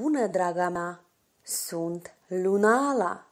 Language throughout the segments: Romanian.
bună, draga mea! Sunt Lunala!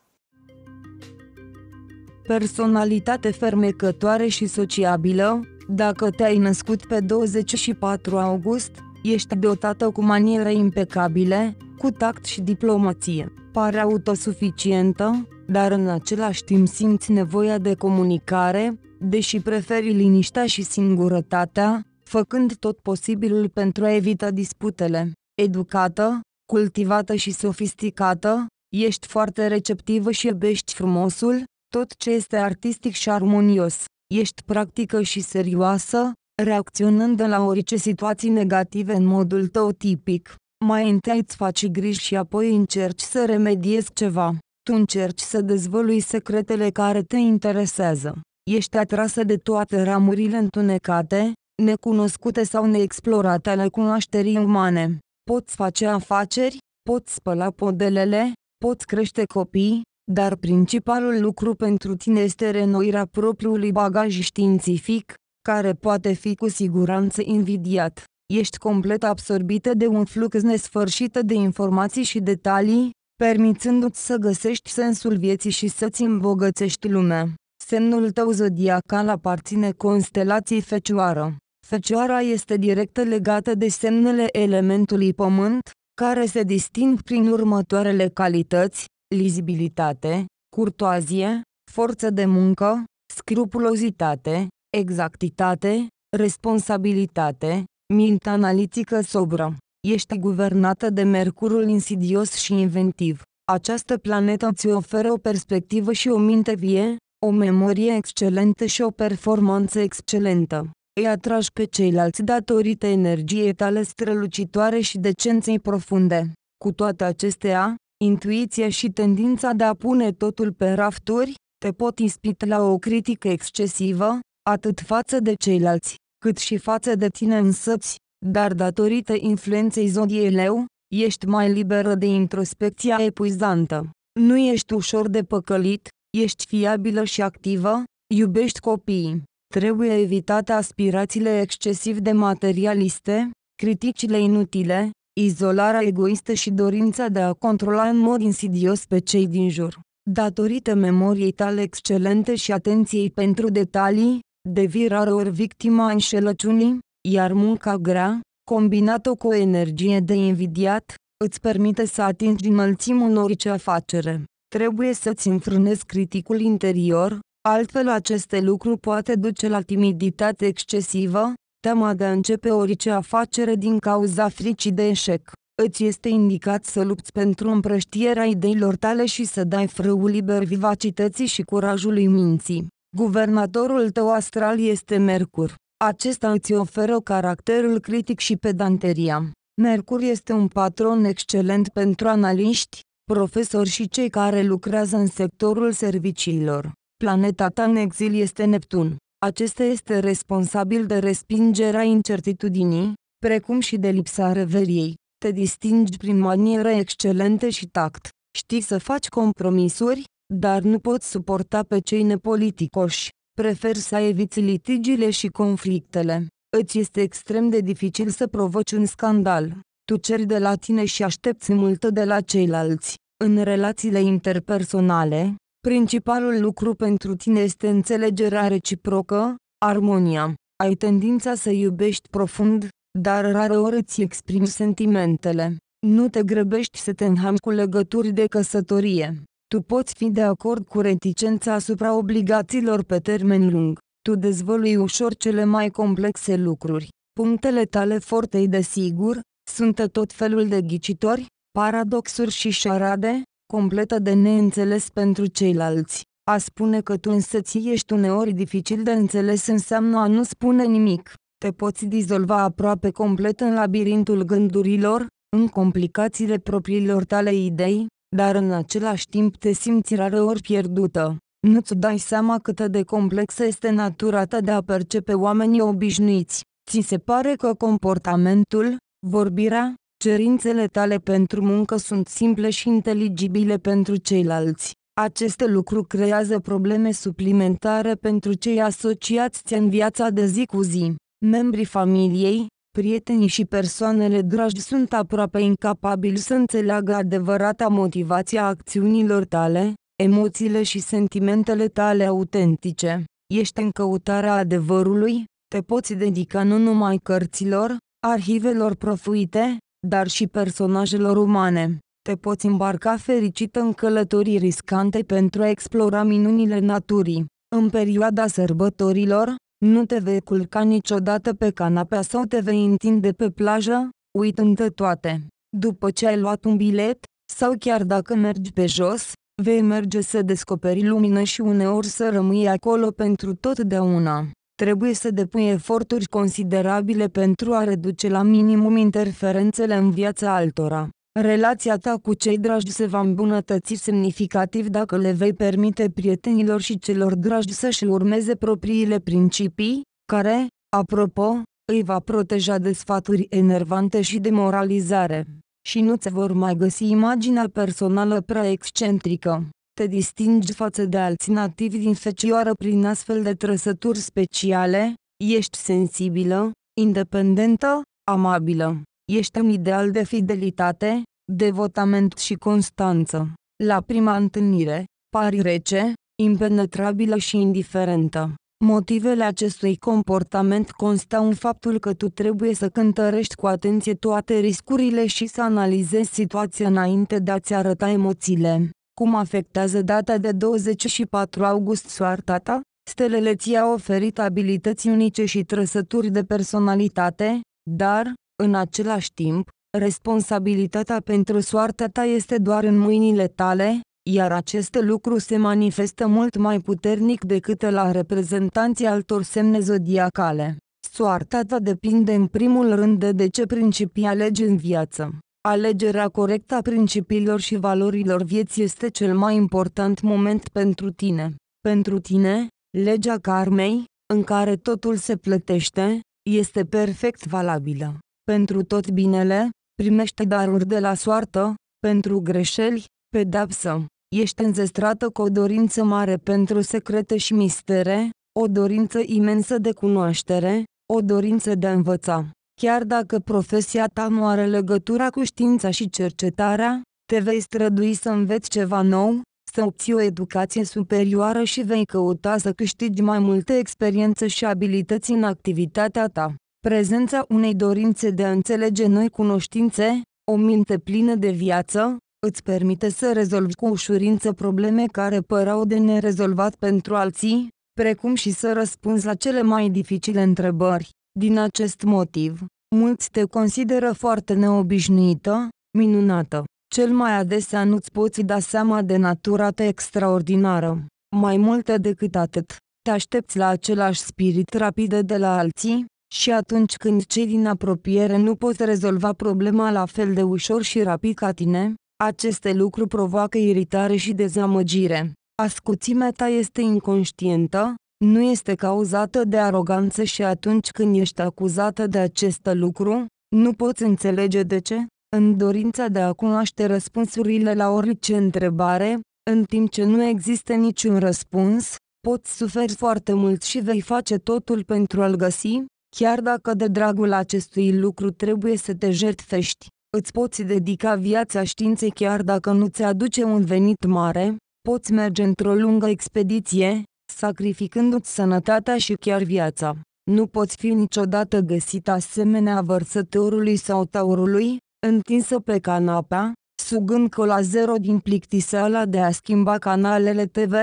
Personalitate fermecătoare și sociabilă, dacă te-ai născut pe 24 august, ești dotată cu maniere impecabile, cu tact și diplomație. Pare autosuficientă, dar în același timp simți nevoia de comunicare, deși preferi liniștea și singurătatea, făcând tot posibilul pentru a evita disputele. Educată, cultivată și sofisticată, ești foarte receptivă și iubești frumosul, tot ce este artistic și armonios, ești practică și serioasă, reacționând de la orice situații negative în modul tău tipic. Mai întâi îți faci griji și apoi încerci să remediezi ceva. Tu încerci să dezvălui secretele care te interesează. Ești atrasă de toate ramurile întunecate, necunoscute sau neexplorate ale cunoașterii umane. Poți face afaceri, poți spăla podelele, poți crește copii, dar principalul lucru pentru tine este renoirea propriului bagaj științific, care poate fi cu siguranță invidiat. Ești complet absorbită de un flux nesfârșit de informații și detalii, permițându-ți să găsești sensul vieții și să-ți îmbogățești lumea. Semnul tău zodiacal aparține constelației fecioară. Fecioara este direct legată de semnele elementului pământ, care se disting prin următoarele calități, lizibilitate, curtoazie, forță de muncă, scrupulozitate, exactitate, responsabilitate, minte analitică sobră. Ești guvernată de Mercurul insidios și inventiv. Această planetă îți oferă o perspectivă și o minte vie, o memorie excelentă și o performanță excelentă îi atragi pe ceilalți datorită energiei tale strălucitoare și decenței profunde. Cu toate acestea, intuiția și tendința de a pune totul pe rafturi, te pot ispit la o critică excesivă, atât față de ceilalți, cât și față de tine însăți, dar datorită influenței zodiei leu, ești mai liberă de introspecția epuizantă. Nu ești ușor de păcălit, ești fiabilă și activă, iubești copiii. Trebuie evitate aspirațiile excesiv de materialiste, criticile inutile, izolarea egoistă și dorința de a controla în mod insidios pe cei din jur. Datorită memoriei tale excelente și atenției pentru detalii, devii ori victima înșelăciunii, iar munca grea, combinată cu o energie de invidiat, îți permite să atingi înălțimul orice afacere. Trebuie să-ți înfrânezi criticul interior, Altfel aceste lucruri poate duce la timiditate excesivă, teama de a începe orice afacere din cauza fricii de eșec. Îți este indicat să lupți pentru împrăștierea ideilor tale și să dai frâul liber vivacității și curajului minții. Guvernatorul tău astral este Mercur. Acesta îți oferă caracterul critic și pedanteria. Mercur este un patron excelent pentru analiști, profesori și cei care lucrează în sectorul serviciilor. Planeta ta în exil este Neptun. Acesta este responsabil de respingerea incertitudinii, precum și de lipsa reveriei. Te distingi prin maniere excelente și tact. Știi să faci compromisuri, dar nu poți suporta pe cei nepoliticoși. Prefer să eviți litigiile și conflictele. Îți este extrem de dificil să provoci un scandal. Tu ceri de la tine și aștepți multă de la ceilalți. În relațiile interpersonale, Principalul lucru pentru tine este înțelegerea reciprocă, armonia. Ai tendința să iubești profund, dar rareori îți exprimi sentimentele. Nu te grăbești să te înham cu legături de căsătorie. Tu poți fi de acord cu reticența asupra obligațiilor pe termen lung. Tu dezvălui ușor cele mai complexe lucruri. Punctele tale forte, sigur sunt tot felul de ghicitori, paradoxuri și șarade, completă de neînțeles pentru ceilalți. A spune că tu ți ești uneori dificil de înțeles înseamnă a nu spune nimic. Te poți dizolva aproape complet în labirintul gândurilor, în complicațiile propriilor tale idei, dar în același timp te simți rareori pierdută. Nu-ți dai seama cât de complexă este natura ta de a percepe oamenii obișnuiți. Ți se pare că comportamentul, vorbirea, Cerințele tale pentru muncă sunt simple și inteligibile pentru ceilalți. Aceste lucruri creează probleme suplimentare pentru cei asociați în viața de zi cu zi. Membrii familiei, prietenii și persoanele dragi sunt aproape incapabili să înțeleagă adevărata motivație a acțiunilor tale, emoțiile și sentimentele tale autentice. Ești în căutarea adevărului, te poți dedica nu numai cărților, arhivelor profuite, dar și personajelor umane. Te poți îmbarca fericit în călătorii riscante pentru a explora minunile naturii. În perioada sărbătorilor, nu te vei culca niciodată pe canapea sau te vei întinde pe plajă, uitând toate. După ce ai luat un bilet, sau chiar dacă mergi pe jos, vei merge să descoperi lumină și uneori să rămâi acolo pentru totdeauna trebuie să depui eforturi considerabile pentru a reduce la minimum interferențele în viața altora. Relația ta cu cei dragi se va îmbunătăți semnificativ dacă le vei permite prietenilor și celor dragi să-și urmeze propriile principii, care, apropo, îi va proteja de sfaturi enervante și de moralizare, și nu ți vor mai găsi imaginea personală prea excentrică. Te distingi față de alții nativi din fecioară prin astfel de trăsături speciale, ești sensibilă, independentă, amabilă, ești un ideal de fidelitate, devotament și constanță. La prima întâlnire, pari rece, impenetrabilă și indiferentă. Motivele acestui comportament constau în faptul că tu trebuie să cântărești cu atenție toate riscurile și să analizezi situația înainte de a-ți arăta emoțiile. Cum afectează data de 24 august soarta ta? Stelele ți-au oferit abilități unice și trăsături de personalitate, dar, în același timp, responsabilitatea pentru soarta ta este doar în mâinile tale, iar acest lucru se manifestă mult mai puternic decât la reprezentanții altor semne zodiacale. Soarta ta depinde în primul rând de, ce principii alegi în viață. Alegerea corectă a principiilor și valorilor vieții este cel mai important moment pentru tine. Pentru tine, legea karmei, în care totul se plătește, este perfect valabilă. Pentru tot binele, primește daruri de la soartă, pentru greșeli, pedapsă. Ești înzestrată cu o dorință mare pentru secrete și mistere, o dorință imensă de cunoaștere, o dorință de a învăța. Chiar dacă profesia ta nu are legătura cu știința și cercetarea, te vei strădui să înveți ceva nou, să obții o educație superioară și vei căuta să câștigi mai multe experiențe și abilități în activitatea ta. Prezența unei dorințe de a înțelege noi cunoștințe, o minte plină de viață, îți permite să rezolvi cu ușurință probleme care păreau de nerezolvat pentru alții, precum și să răspunzi la cele mai dificile întrebări. Din acest motiv, Mulți te consideră foarte neobișnuită, minunată. Cel mai adesea nu-ți poți da seama de natura ta extraordinară. Mai mult decât atât, te aștepți la același spirit rapid de la alții, și atunci când cei din apropiere nu pot rezolva problema la fel de ușor și rapid ca tine, aceste lucruri provoacă iritare și dezamăgire. Ascuțimea ta este inconștientă, nu este cauzată de aroganță și atunci când ești acuzată de acest lucru, nu poți înțelege de ce, în dorința de a cunoaște răspunsurile la orice întrebare, în timp ce nu există niciun răspuns, poți suferi foarte mult și vei face totul pentru a-l găsi, chiar dacă de dragul acestui lucru trebuie să te jertfești. Îți poți dedica viața științei chiar dacă nu ți aduce un venit mare, poți merge într-o lungă expediție, sacrificându-ți sănătatea și chiar viața. Nu poți fi niciodată găsit asemenea vărsătorului sau taurului, întinsă pe canapea, sugând cola zero din plictiseala de a schimba canalele TV,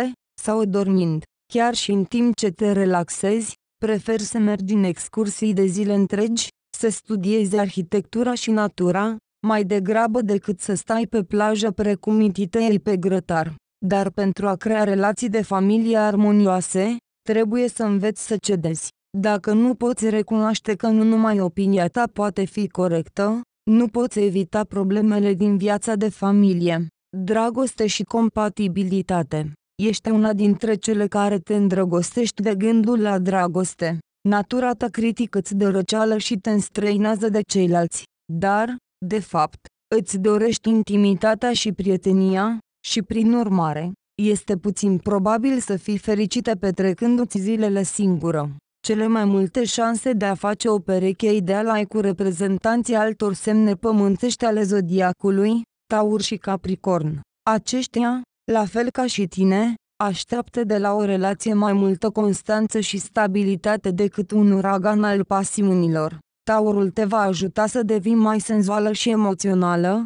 sau dormind. Chiar și în timp ce te relaxezi, prefer să mergi în excursii de zile întregi, să studiezi arhitectura și natura, mai degrabă decât să stai pe plajă precum ititei pe grătar. Dar pentru a crea relații de familie armonioase, trebuie să înveți să cedezi. Dacă nu poți recunoaște că nu numai opinia ta poate fi corectă, nu poți evita problemele din viața de familie. Dragoste și compatibilitate. Ești una dintre cele care te îndrăgostești de gândul la dragoste. Natura ta critică îți dă și te înstrăinează de ceilalți. Dar, de fapt, îți dorești intimitatea și prietenia, și prin urmare, este puțin probabil să fii fericită petrecându-ți zilele singură. Cele mai multe șanse de a face o pereche ideală ai cu reprezentanții altor semne pământești ale zodiacului, Taur și Capricorn. Aceștia, la fel ca și tine, așteaptă de la o relație mai multă constanță și stabilitate decât un uragan al pasiunilor. Taurul te va ajuta să devii mai senzuală și emoțională,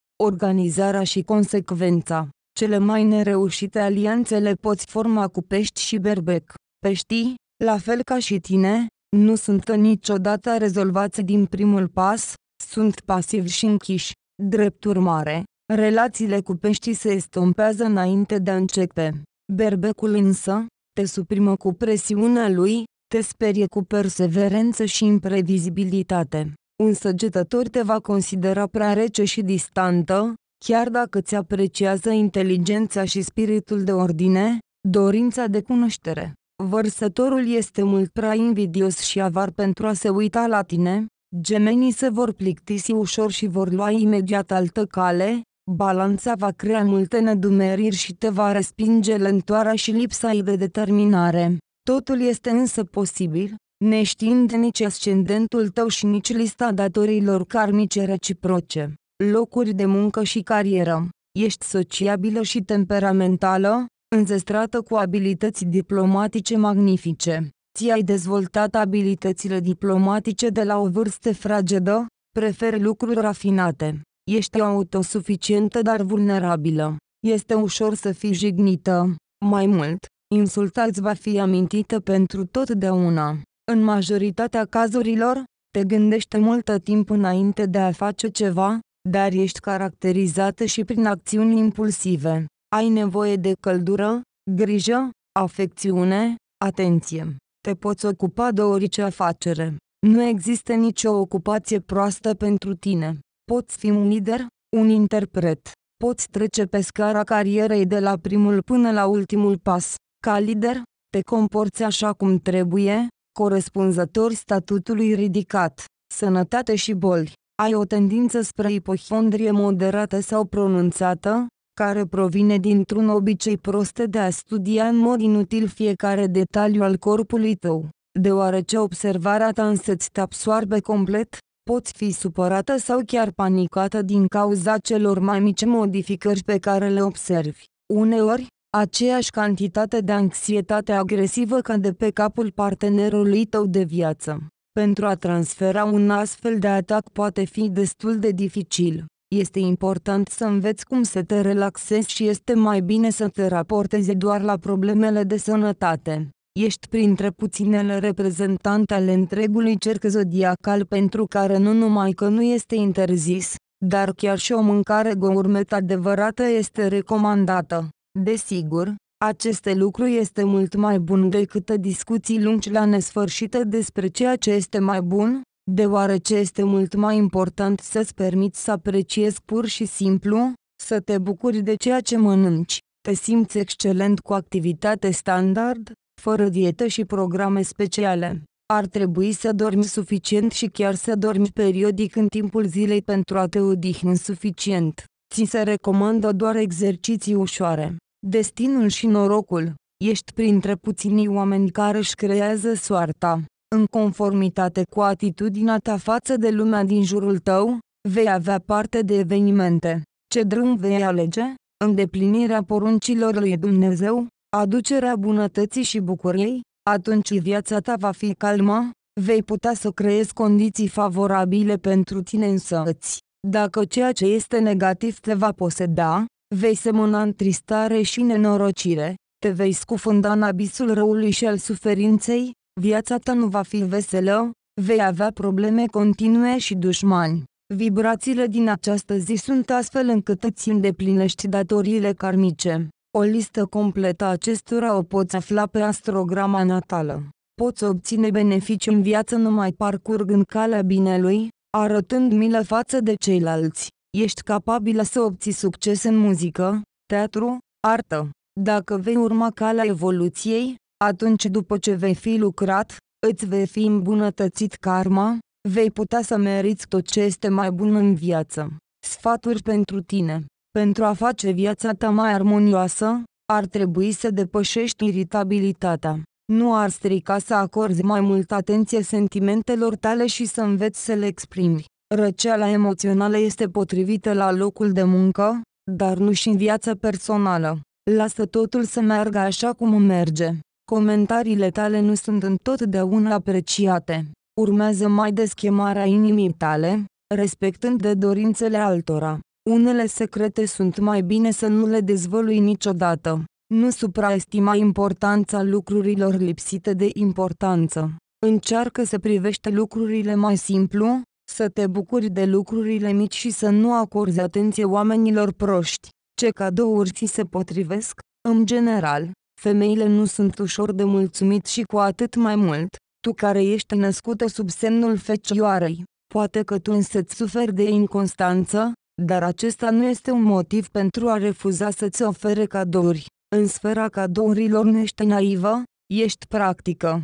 organizarea și consecvența. Cele mai nereușite alianțe le poți forma cu pești și berbec. Peștii, la fel ca și tine, nu sunt niciodată rezolvați din primul pas, sunt pasivi și închiși. Drept urmare, relațiile cu peștii se estompează înainte de a începe. Berbecul însă, te suprimă cu presiunea lui, te sperie cu perseverență și imprevizibilitate. Un săgetător te va considera prea rece și distantă, chiar dacă îți apreciază inteligența și spiritul de ordine, dorința de cunoaștere. Vărsătorul este mult prea invidios și avar pentru a se uita la tine, gemenii se vor plictisi ușor și vor lua imediat altă cale, balanța va crea multe nedumeriri și te va respinge lentoarea și lipsa ei de determinare. Totul este însă posibil, neștiind nici ascendentul tău și nici lista datorilor karmice reciproce, locuri de muncă și carieră. Ești sociabilă și temperamentală, înzestrată cu abilități diplomatice magnifice. Ți-ai dezvoltat abilitățile diplomatice de la o vârstă fragedă, preferi lucruri rafinate. Ești autosuficientă dar vulnerabilă. Este ușor să fii jignită. Mai mult, insulta îți va fi amintită pentru totdeauna. În majoritatea cazurilor, te gândești multă timp înainte de a face ceva, dar ești caracterizată și prin acțiuni impulsive. Ai nevoie de căldură, grijă, afecțiune, atenție. Te poți ocupa de orice afacere. Nu există nicio ocupație proastă pentru tine. Poți fi un lider, un interpret. Poți trece pe scara carierei de la primul până la ultimul pas. Ca lider, te comporți așa cum trebuie, corespunzător statutului ridicat, sănătate și boli. Ai o tendință spre ipohondrie moderată sau pronunțată, care provine dintr-un obicei prost de a studia în mod inutil fiecare detaliu al corpului tău. Deoarece observarea ta însă-ți te absoarbe complet, poți fi supărată sau chiar panicată din cauza celor mai mici modificări pe care le observi. Uneori, aceeași cantitate de anxietate agresivă ca de pe capul partenerului tău de viață. Pentru a transfera un astfel de atac poate fi destul de dificil. Este important să înveți cum să te relaxezi și este mai bine să te raportezi doar la problemele de sănătate. Ești printre puținele reprezentante ale întregului cerc zodiacal pentru care nu numai că nu este interzis, dar chiar și o mâncare gourmet adevărată este recomandată. Desigur, acest lucru este mult mai bun decât discuții lungi la nesfârșită despre ceea ce este mai bun, deoarece este mult mai important să-ți permiți să apreciezi pur și simplu, să te bucuri de ceea ce mănânci, te simți excelent cu activitate standard, fără dietă și programe speciale. Ar trebui să dormi suficient și chiar să dormi periodic în timpul zilei pentru a te odihni suficient. Ți se recomandă doar exerciții ușoare destinul și norocul. Ești printre puținii oameni care își creează soarta. În conformitate cu atitudinea ta față de lumea din jurul tău, vei avea parte de evenimente. Ce drum vei alege? Îndeplinirea poruncilor lui Dumnezeu, aducerea bunătății și bucuriei, atunci viața ta va fi calmă, vei putea să creezi condiții favorabile pentru tine însăți. Dacă ceea ce este negativ te va poseda, Vei semăna întristare tristare și nenorocire, te vei scufunda în abisul răului și al suferinței, viața ta nu va fi veselă, vei avea probleme continue și dușmani. Vibrațiile din această zi sunt astfel încât îți îndeplinești datoriile karmice. O listă completă a acestora o poți afla pe astrograma natală. Poți obține beneficii în viață numai parcurgând calea binelui, arătând milă față de ceilalți ești capabilă să obții succes în muzică, teatru, artă. Dacă vei urma calea evoluției, atunci după ce vei fi lucrat, îți vei fi îmbunătățit karma, vei putea să meriți tot ce este mai bun în viață. Sfaturi pentru tine. Pentru a face viața ta mai armonioasă, ar trebui să depășești iritabilitatea. Nu ar strica să acorzi mai mult atenție sentimentelor tale și să înveți să le exprimi. Răceala emoțională este potrivită la locul de muncă, dar nu și în viața personală. Lasă totul să meargă așa cum merge. Comentariile tale nu sunt întotdeauna apreciate. Urmează mai des chemarea inimii tale, respectând de dorințele altora. Unele secrete sunt mai bine să nu le dezvălui niciodată. Nu supraestima importanța lucrurilor lipsite de importanță. Încearcă să privește lucrurile mai simplu, să te bucuri de lucrurile mici și să nu acorzi atenție oamenilor proști. Ce cadouri ți se potrivesc? În general, femeile nu sunt ușor de mulțumit și cu atât mai mult, tu care ești născută sub semnul fecioarei. Poate că tu însă-ți suferi de inconstanță, dar acesta nu este un motiv pentru a refuza să-ți ofere cadouri. În sfera cadourilor nu ești naivă, ești practică.